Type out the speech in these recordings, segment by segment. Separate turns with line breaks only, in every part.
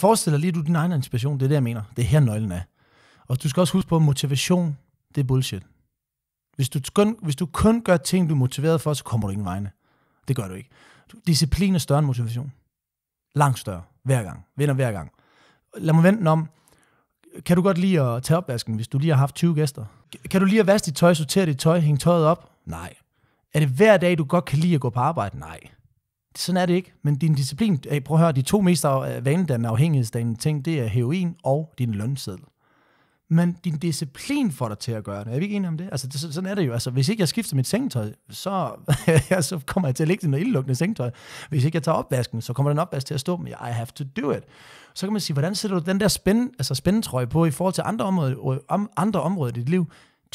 Forestil dig lige, du er din egen inspiration. Det er det, jeg mener. Det er her nøglen er. Og du skal også huske på, at motivation, det er bullshit. Hvis du, kun, hvis du kun gør ting, du er motiveret for, så kommer du ingen vegne. Det gør du ikke. Disciplin er større end motivation. Langt større. Hver gang. Vinder hver gang. Lad mig vente om. Kan du godt lide at tage opvasken, hvis du lige har haft 20 gæster? Kan du lige at vaske dit tøj, sortere dit tøj, hænge tøjet op? Nej. Er det hver dag, du godt kan lide at gå på arbejde? Nej. Sådan er det ikke. Men din disciplin, prøv at høre, de to mest øh, vanedannende afhængighedsdannende ting, det er heroin og din lønseddel. Men din disciplin får dig til at gøre det. Er vi ikke enige om det? Altså, det, sådan er det jo. Altså, hvis ikke jeg skifter mit sengtøj, så, så kommer jeg til at ligge i noget ildelukkende sengtøj. Hvis ikke jeg tager opvasken, så kommer den opvask til at stå, men I have to do it. Så kan man sige, hvordan sætter du den der spænd, altså spændetrøje på i forhold til andre områder, øh, om, andre områder i dit liv?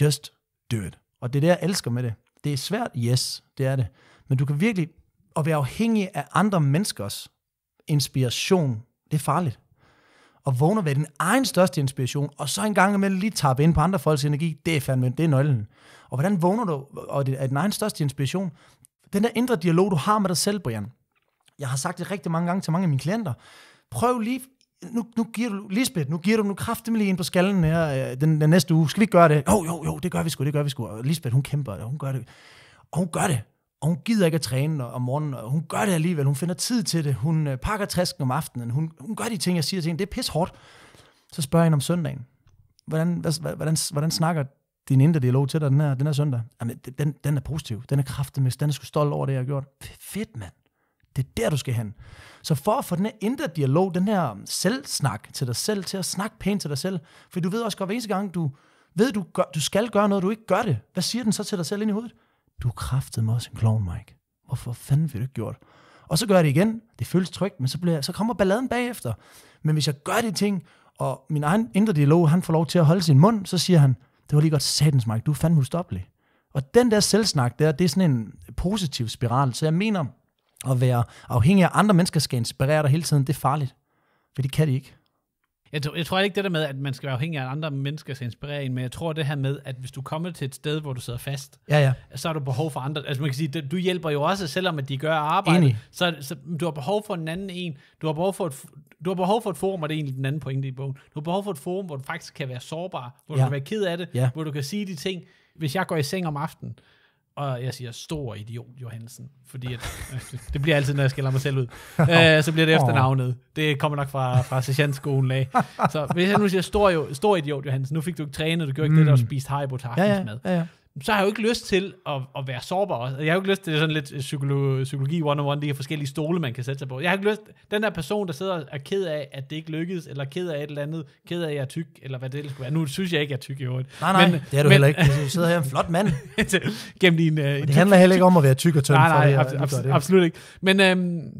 Just do it. Og det er det, jeg elsker med det. Det er svært, yes, det er det. Men du kan virkelig at være afhængig af andre menneskers inspiration, det er farligt. Og vågne ved din egen største inspiration, og så en gang imellem lige tappe ind på andre folks energi, det er fandme, det er nøglen. Og hvordan vågner du og det er din egen største inspiration? Den der indre dialog, du har med dig selv, Brian. Jeg har sagt det rigtig mange gange til mange af mine klienter. Prøv lige nu, nu giver du, Lisbeth, nu giver du nu kraftigt lige ind på skallen her øh, den, den, næste uge. Skal vi ikke gøre det? Jo, jo, jo, det gør vi sgu, det gør vi sgu. Og Lisbeth, hun kæmper, og hun gør det. Og hun gør det. Og hun gider ikke at træne om morgenen, og hun gør det alligevel. Hun finder tid til det. Hun øh, pakker tasken om aftenen. Hun, hun gør de ting, jeg siger til hende. Det er pis hårdt. Så spørger jeg hende om søndagen. Hvordan, hvordan, hvordan, hvordan snakker din indre dialog til dig den her, den her søndag? Jamen, den, den er positiv. Den er kraftig. Den er sgu stolt over det, jeg har gjort. Fedt, mand. Det er der, du skal hen. Så for at få den her indre dialog, den her selvsnak til dig selv, til at snakke pænt til dig selv, for du ved også godt, hver eneste gang, du ved, du, gør, du skal gøre noget, du ikke gør det, hvad siger den så til dig selv ind i hovedet? du kræftede mig også en klovn, Mike. Hvorfor fanden vil du ikke gjort? Og så gør jeg det igen. Det føles trygt, men så, bliver, så kommer balladen bagefter. Men hvis jeg gør de ting, og min egen indre dialog, han får lov til at holde sin mund, så siger han, det var lige godt satans, Mike, du er fandme ustoppelig. Og den der selvsnak der, det er sådan en positiv spiral. Så jeg mener, at være afhængig af andre mennesker skal inspirere dig hele tiden, det er farligt. For det kan de ikke.
Jeg tror, jeg tror ikke det der med, at man skal være afhængig af andre mennesker inspirering, inspirere men jeg tror det her med, at hvis du kommer til et sted, hvor du sidder fast, ja, ja. så har du behov for andre. Altså man kan sige, du hjælper jo også, selvom at de gør arbejde. Enig. Så, så, du har behov for en anden en. Du har behov for et, du har behov for et forum, og det er egentlig den anden pointe i bogen. Du har behov for et forum, hvor du faktisk kan være sårbar, hvor ja. du kan være ked af det, ja. hvor du kan sige de ting. Hvis jeg går i seng om aftenen, og jeg siger, stor idiot, Johansen. Fordi at, øh, det bliver altid, når jeg skælder mig selv ud. Øh, så bliver det efternavnet. Det kommer nok fra, fra sergeantskolen af. Så hvis jeg nu siger, stor, stor idiot, Johansen. Nu fik du ikke trænet, du gjorde ikke mm. det, der spist haribo ja, ja, ja, ja så har jeg jo ikke lyst til at, at være sårbar også. Jeg har jo ikke lyst til, det sådan lidt øh, psykologi, psykologi 101, de her forskellige stole, man kan sætte sig på. Jeg har ikke lyst, den der person, der sidder og er ked af, at det ikke lykkedes, eller ked af et eller andet, ked af, at jeg er tyk, eller hvad det ellers skulle være. Nu synes jeg ikke, jeg er tyk i øvrigt. Nej, nej, men, det er du men, heller ikke. Du sidder her en flot mand. gennem din, uh, det handler heller ikke om at være tyk og tynd. Nej, nej, for det, abs- abs- absolut ikke. Men, øhm,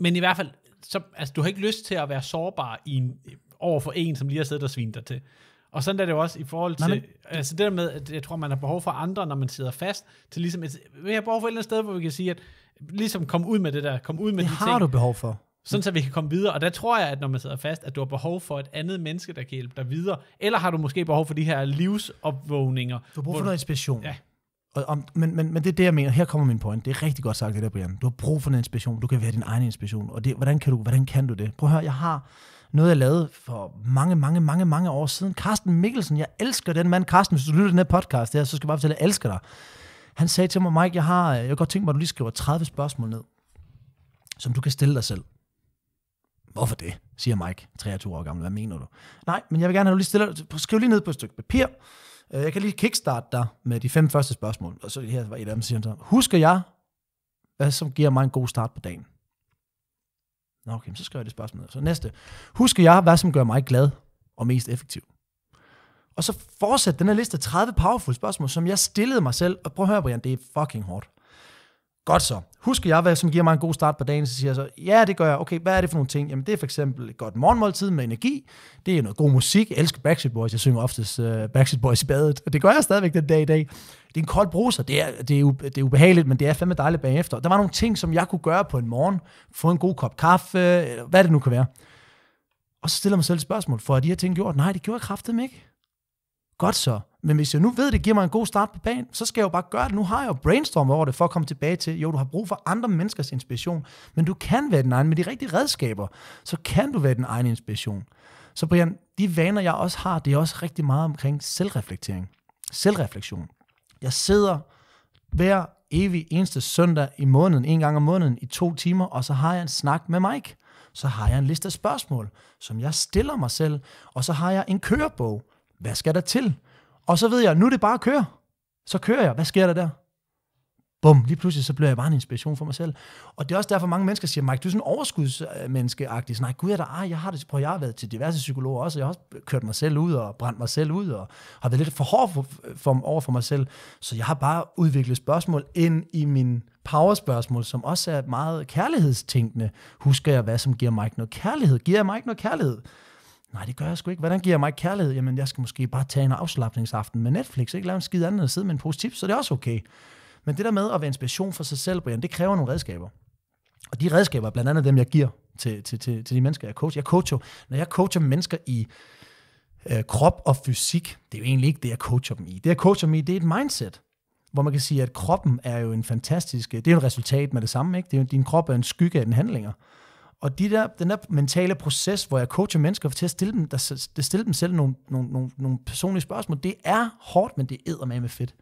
men i hvert fald, så, altså, du har ikke lyst til at være sårbar i en, øh, over for en, som lige har siddet og svinet dig til. Og sådan er det jo også i forhold til, Nej, men, altså det der med, at jeg tror, man har behov for andre, når man sidder fast, til ligesom et, vi har behov for et eller andet sted, hvor vi kan sige, at ligesom kom ud med det der, kom ud med det de har ting. har du behov for. Sådan så vi kan komme videre, og der tror jeg, at når man sidder fast, at du har behov for et andet menneske, der kan hjælpe dig videre, eller har du måske behov for de her livsopvågninger. Du har brug for noget inspiration. Ja.
Og, og, men, men, men det er det, jeg mener. Her kommer min point. Det er rigtig godt sagt, det der, Brian. Du har brug for en inspiration. Du kan være din egen inspiration. Og det, hvordan, kan du, hvordan kan du det? Prøv at høre, jeg har noget, jeg lavede for mange, mange, mange, mange år siden. Carsten Mikkelsen, jeg elsker den mand. Carsten, hvis du lytter til den her podcast, der, så skal jeg bare fortælle, at jeg elsker dig. Han sagde til mig, Mike, jeg har, øh, jeg har godt tænkt mig, at du lige skriver 30 spørgsmål ned, som du kan stille dig selv. Hvorfor det, siger Mike, 23 år gammel. Hvad mener du? Nej, men jeg vil gerne have, at du lige stiller, skriv lige ned på et stykke papir. Øh, jeg kan lige kickstarte dig med de fem første spørgsmål. Og så her var et af dem, siger han så, husker jeg, hvad som giver mig en god start på dagen? Nå, okay, så skriver jeg det spørgsmål Så næste. Husker jeg, hvad som gør mig glad og mest effektiv? Og så fortsætter den her liste 30 powerful spørgsmål, som jeg stillede mig selv. Og prøv at høre, Brian, det er fucking hårdt. Godt så. Husker jeg, hvad som giver mig en god start på dagen, så siger jeg så, ja, det gør jeg. Okay, hvad er det for nogle ting? Jamen, det er for eksempel et godt morgenmåltid med energi. Det er noget god musik. Jeg elsker Backstreet Boys. Jeg synger oftest uh, Backstreet Boys i badet, og det gør jeg stadigvæk den dag i dag. Det er en kold bruser. Det er, det, er, det er ubehageligt, men det er fandme dejligt bagefter. Der var nogle ting, som jeg kunne gøre på en morgen. Få en god kop kaffe, eller hvad det nu kan være. Og så stiller jeg mig selv et spørgsmål. For at de her ting gjort? Nej, det gjorde jeg kraftedeme ikke. Godt så. Men hvis jeg nu ved, det giver mig en god start på banen, så skal jeg jo bare gøre det. Nu har jeg jo brainstormet over det for at komme tilbage til, jo, du har brug for andre menneskers inspiration, men du kan være den egen. Med de rigtige redskaber, så kan du være den egen inspiration. Så Brian, de vaner, jeg også har, det er også rigtig meget omkring selvreflektering. Selvreflektion. Jeg sidder hver evig eneste søndag i måneden, en gang om måneden, i to timer, og så har jeg en snak med Mike. Så har jeg en liste af spørgsmål, som jeg stiller mig selv, og så har jeg en kørebog. Hvad skal der til? Og så ved jeg, nu er det bare at køre. Så kører jeg. Hvad sker der der? Bum, lige pludselig så bliver jeg bare en inspiration for mig selv. Og det er også derfor, mange mennesker siger, Mike, du er sådan en overskudsmenneskeagtig. Nej, gud, jeg, der, ej, jeg har det på, jeg har været til diverse psykologer også, og jeg har også kørt mig selv ud og brændt mig selv ud, og har været lidt for hård for, for, over for mig selv. Så jeg har bare udviklet spørgsmål ind i min powerspørgsmål, som også er meget kærlighedstænkende. Husker jeg, hvad som giver mig noget kærlighed? Giver jeg mig ikke noget kærlighed? Nej, det gør jeg sgu ikke. Hvordan giver jeg mig kærlighed? Jamen, jeg skal måske bare tage en afslappningsaften med Netflix, ikke lave en skid andet at sidde med en positiv, så det er også okay. Men det der med at være inspiration for sig selv, Brian, det kræver nogle redskaber. Og de redskaber er blandt andet dem, jeg giver til, til, til, til de mennesker, jeg coacher. Jeg coacher, når jeg coacher mennesker i øh, krop og fysik, det er jo egentlig ikke det, jeg coacher dem i. Det, jeg coacher dem i, det er et mindset hvor man kan sige, at kroppen er jo en fantastisk, det er jo et resultat med det samme, ikke? Det er jo, din krop er en skygge af den handlinger. Og de der, den der mentale proces, hvor jeg coacher mennesker til at stille dem, der, der stille dem selv nogle, nogle, nogle, nogle personlige spørgsmål, det er hårdt, men det æder med fedt.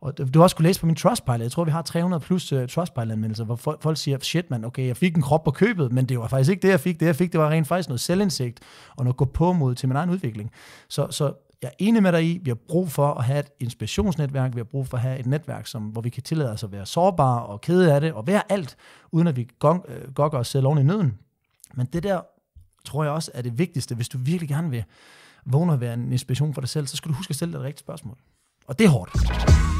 Og du har også kunne læse på min Trustpilot. Jeg tror, vi har 300 plus uh, Trustpilot-anmeldelser, hvor folk, folk siger, shit mand, okay, jeg fik en krop på købet, men det var faktisk ikke det, jeg fik. Det, jeg fik, det var rent faktisk noget selvindsigt og noget gå på mod til min egen udvikling. Så, så jeg er enig med dig i, vi har brug for at have et inspirationsnetværk, vi har brug for at have et netværk, som, hvor vi kan tillade os at være sårbare og kede af det, og være alt, uden at vi øh, gokker os selv oven i nøden. Men det der, tror jeg også, er det vigtigste, hvis du virkelig gerne vil vågne at være en inspiration for dig selv, så skal du huske at stille dig et rigtigt spørgsmål. Og det er hårdt.